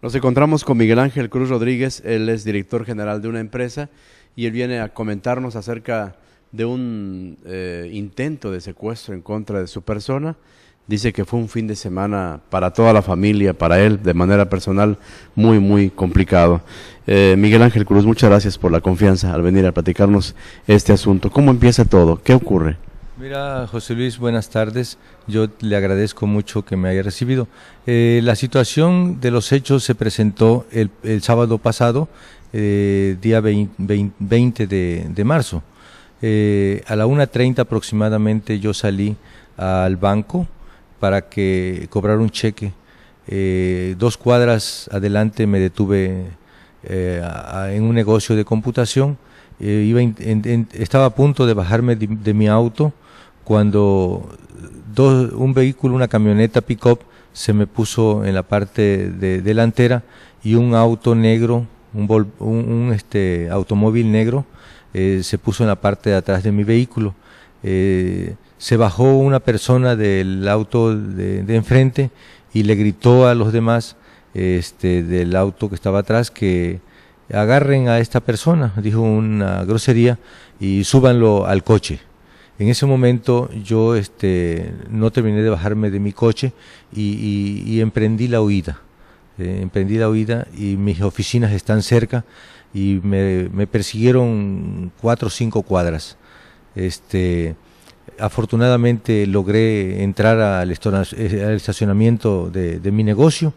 Nos encontramos con Miguel Ángel Cruz Rodríguez, él es director general de una empresa y él viene a comentarnos acerca de un eh, intento de secuestro en contra de su persona. Dice que fue un fin de semana para toda la familia, para él de manera personal, muy, muy complicado. Eh, Miguel Ángel Cruz, muchas gracias por la confianza al venir a platicarnos este asunto. ¿Cómo empieza todo? ¿Qué ocurre? Mira, José Luis, buenas tardes. Yo le agradezco mucho que me haya recibido. Eh, la situación de los hechos se presentó el, sábado pasado, eh, día 20, de, marzo. Eh, a la 1.30 aproximadamente yo salí al banco para que cobrar un cheque. dos cuadras adelante me detuve en un negocio de computación. estaba a punto de bajarme de mi auto cuando dos, un vehículo, una camioneta pick-up, se me puso en la parte de, delantera y un auto negro, un, este, automóvil negro, eh, se puso en la parte de atrás de mi vehículo. Eh, se bajó una persona del auto de, enfrente y le gritó a los demás este, del auto que estaba atrás que agarren a esta persona, dijo una grosería, y súbanlo al coche. En ese momento yo este, no terminé de bajarme de mi coche y, emprendí la huida. Eh, emprendí la huida y mis oficinas están cerca y me, persiguieron cuatro o cinco cuadras. Este, afortunadamente logré entrar al, eh, estacionamiento de, mi negocio,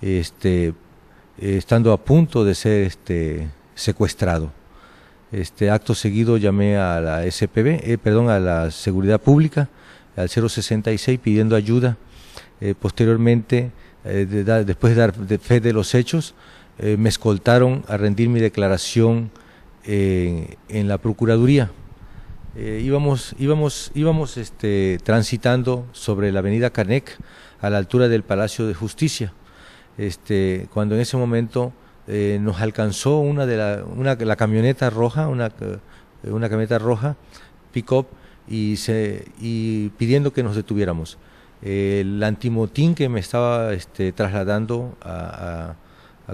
este, estando a punto de ser este, secuestrado. Este acto seguido llamé a la SPB, eh, perdón, a la Seguridad Pública, al 066 pidiendo ayuda. Eh, posteriormente, eh, después de dar fe de los hechos, me escoltaron a rendir mi declaración en la Procuraduría. íbamos íbamos, íbamos este, transitando sobre la avenida Canec a la altura del Palacio de Justicia. Este, cuando en ese momento eh, nos alcanzó una de la, camioneta roja, una, eh, camioneta roja, pick-up, y, y pidiendo que nos detuviéramos. Eh, el antimotín que me estaba este, trasladando a,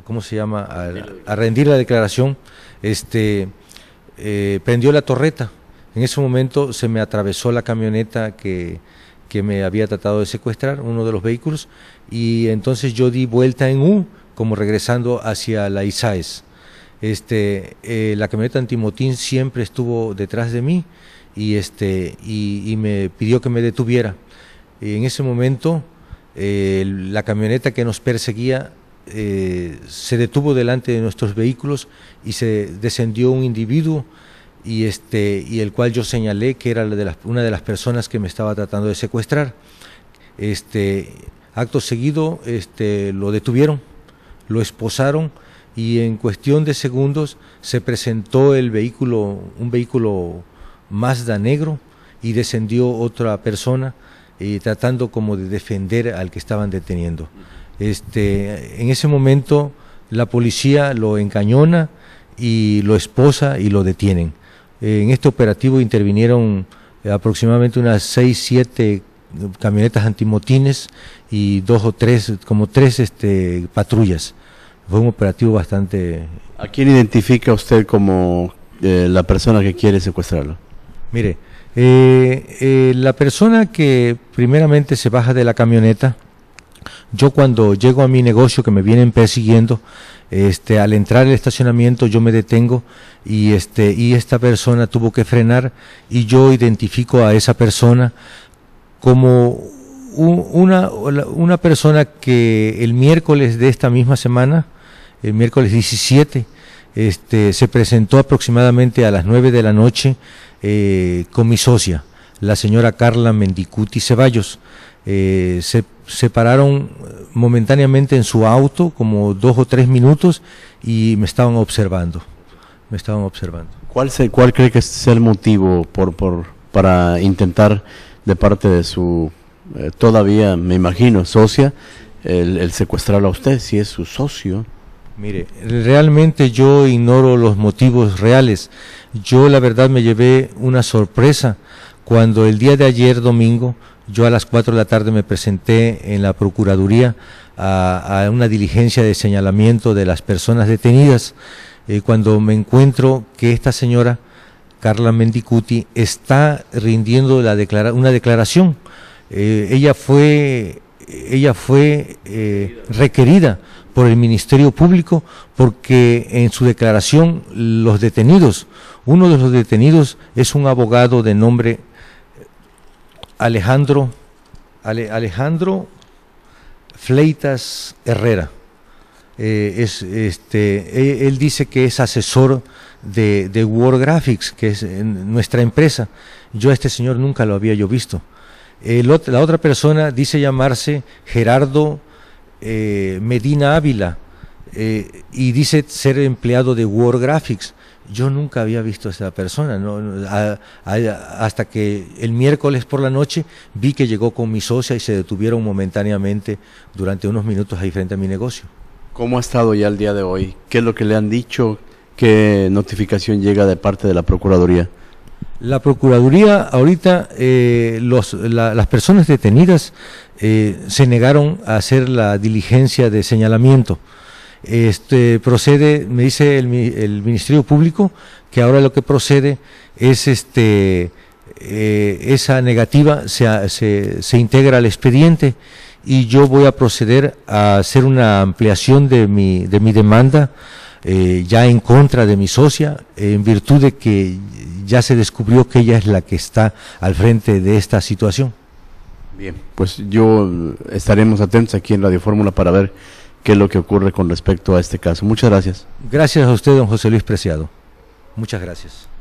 ¿cómo se llama? A, rendir la declaración, este, prendió la torreta. En ese momento se me atravesó la camioneta que, que me había tratado de secuestrar, uno de los vehículos, y entonces yo di vuelta en un como regresando hacia la Isaes. Este, eh, la camioneta antimotín siempre estuvo detrás de mí y, este, y, me pidió que me detuviera. en ese momento, la camioneta que nos perseguía eh, se detuvo delante de nuestros vehículos y se descendió un individuo y este y el cual yo señalé que era de una de las personas que me estaba tratando de secuestrar. Este acto seguido este lo detuvieron lo esposaron y en cuestión de segundos se presentó el vehículo, un vehículo Mazda negro y descendió otra persona eh, tratando como de defender al que estaban deteniendo. Este, en ese momento la policía lo encañona y lo esposa y lo detienen. en este operativo intervinieron aproximadamente unas seis, siete camionetas antimotines y dos o tres, como tres este, patrullas. Fue un operativo bastante... ¿A quién identifica usted como eh, la persona que quiere secuestrarlo? Mire, eh, eh, la persona que primeramente se baja de la camioneta, yo cuando llego a mi negocio que me vienen persiguiendo, este, al entrar el estacionamiento yo me detengo y este, y esta persona tuvo que frenar y yo identifico a esa persona como una, persona que el miércoles de esta misma semana, el miércoles 17, este, se presentó aproximadamente a las 9 de la noche eh, con mi socia, la señora Carla Mendicuti Ceballos. Eh, se separaron momentáneamente en su auto como dos o tres minutos y me estaban observando. Me estaban observando. ¿Cuál, cuál cree que es el motivo por, por, para intentar de parte de su, eh, todavía me imagino, socia, el, secuestrar a usted, si es su socio. Mire, realmente yo ignoro los motivos reales. Yo la verdad me llevé una sorpresa cuando el día de ayer domingo yo a las 4 de la tarde me presenté en la Procuraduría a, una diligencia de señalamiento de las personas detenidas. Eh, cuando me encuentro que esta señora Carla Mendicuti, está rindiendo una declaración. Eh, ella fue, ella fue eh, requerida por el Ministerio Público porque en su declaración los detenidos, uno de los detenidos es un abogado de nombre Alejandro, Alejandro Fleitas Herrera. Eh, es, este, él, dice que es asesor de, de World Graphics, que es nuestra empresa. Yo a este señor nunca lo había yo visto. la otra persona dice llamarse Gerardo eh, Medina Ávila eh, y dice ser empleado de World Graphics. Yo nunca había visto a esta persona, hasta que el miércoles por la noche vi que llegó con mi socia y se detuvieron momentáneamente durante unos minutos ahí frente a mi negocio. ¿Cómo ha estado ya el día de hoy? ¿Qué es lo que le han dicho? ¿Qué notificación llega de parte de la Procuraduría? La Procuraduría, ahorita, eh, las personas detenidas eh, se negaron a hacer la diligencia de señalamiento. Este, procede, me dice el, Ministerio Público, que ahora lo que procede es este, eh, esa negativa, se integra al expediente y yo voy a proceder a hacer una ampliación de mi, de mi demanda eh, ya en contra de mi socia, en virtud de que ya se descubrió que ella es la que está al frente de esta situación. Bien, pues yo estaremos atentos aquí en Radio Fórmula para ver qué es lo que ocurre con respecto a este caso. Muchas gracias. Gracias a usted, don José Luis Preciado. Muchas gracias.